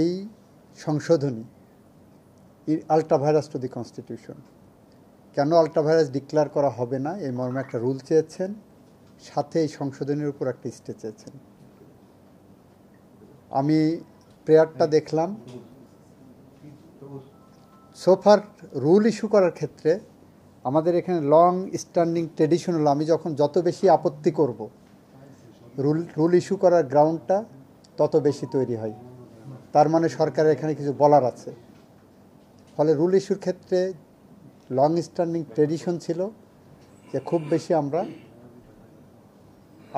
এই সংশোধনী আল্ট্রাভাইরাস to the constitution কেন আল্ট্রাভাইরাস ডিক্লেয়ার করা হবে না এই মর্মে একটা রুল চেয়েছেন সাথে এই সংশোধনের উপর একটা স্টে চেয়েছেন আমি প্রেয়ারটা দেখলাম সোফার রুল ইস্যু করার ক্ষেত্রে আমাদের এখানে লং স্ট্যান্ডিং ট্রেডিশনাল আমি যখন যত বেশি আপত্তি করব রুল রুল ইস্যু করার গ্রাউন্ডটা তত বেশি তৈরি হয় তার মানে সরকারের এখানে কিছু বলার আছে ফলে রুল ইস্যুর ক্ষেত্রে লং স্ট্যান্ডিং ট্রেডিশন ছিল যে খুব বেশি আমরা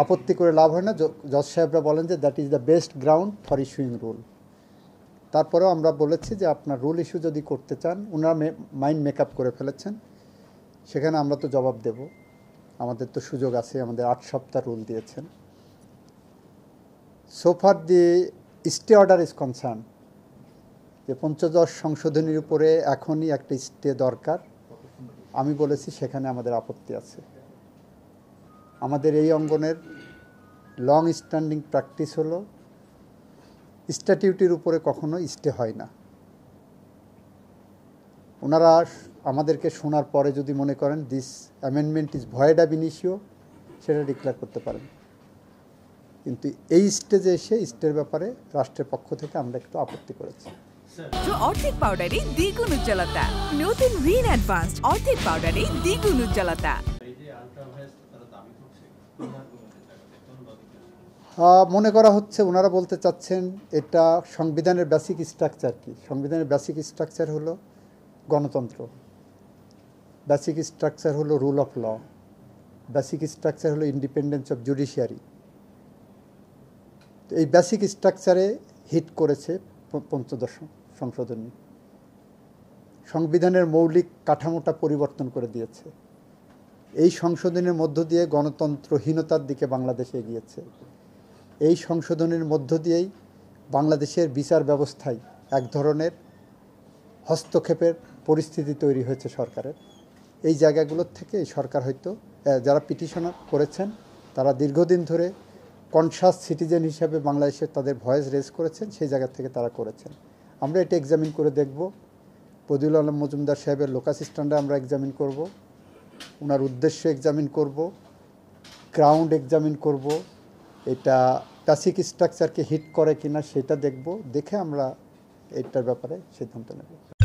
আপত্তি করে লাভ হয় না জজ সাহেবরা বলেন যে that is the best ground for issuing rule তারপরেও আমরা বলেছি যে আপনার রুল ইস্যু যদি করতে চান ওনারা মাইন্ড মেকআপ করে ফেলেছেন সেখানে আমরা তো জবাব দেব আমাদের তো সুযোগ আছে আমাদের আট সপ্তাহ রুল দিয়েছেন so far the stay order is concern যে পঞ্চদশ সংশোধনীর উপরে এখনই একটা স্টে দরকার আমি বলেছি সেখানে আমাদের আপত্তি আছে আমাদের এই অঙ্গনের লং স্ট্যান্ডিং প্র্যাকটিস হলো স্ট্যাটিউটির উপরে কখনো স্টে হয় না ওনারা আমাদেরকে শোনার পরে যদি মনে করেন দিস অ্যামেন্ডমেন্ট ইজ ভয়েড অ্যাব সেটা ডিক্লেয়ার করতে পারেন কিন্তু এই স্টেজে এসে ইস্টের ব্যাপারে রাষ্ট্রের পক্ষ থেকে আমরা একটু আপত্তি করেছি অর্ধেক পাউডারে দ্বিগুণ উজ্জ্বলতা নতুন রিন অ্যাডভান্স অর্ধেক পাউডারে দ্বিগুণ উজ্জ্বলতা মনে করা হচ্ছে ওনারা বলতে চাচ্ছেন এটা সংবিধানের বেসিক স্ট্রাকচার কি সংবিধানের বেসিক স্ট্রাকচার হলো গণতন্ত্র বেসিক স্ট্রাকচার হলো rule of law basic structure হলো ইন্ডিপেন্ডেন্স অফ জুডিশিয়ারি এই বেসিক স্ট্রাকচারে হিট করেছে পঞ্চদশ সংশোধনী সংবিধানের মৌলিক কাঠামোটা পরিবর্তন করে দিয়েছে এই সংশোধনের মধ্য দিয়ে গণতন্ত্রহীনতার দিকে বাংলাদেশ এগিয়েছে এই সংশোধনের মধ্য দিয়েই বাংলাদেশের বিচার ব্যবস্থায় এক ধরনের হস্তক্ষেপের পরিস্থিতি তৈরি হয়েছে সরকারের এই জায়গাগুলোর থেকে সরকার হয়তো যারা পিটিশনার করেছেন তারা দীর্ঘদিন ধরে কনসাস সিটিজেন হিসাবে বাংলাদেশে তাদের ভয়েস রেজ করেছেন সেই জায়গা থেকে তারা করেছেন আমরা এটা এক্সামিন করে দেখব বদিউল আলম মজুমদার সাহেবের লোকাস স্ট্যান্ডে আমরা এক্সামিন করব ওনার উদ্দেশ্য এক্সামিন করব গ্রাউন্ড এক্সামিন করব এটা টাসিক স্ট্রাকচারকে হিট করে কিনা সেটা দেখব দেখে আমরা এটার ব্যাপারে সিদ্ধান্ত নেব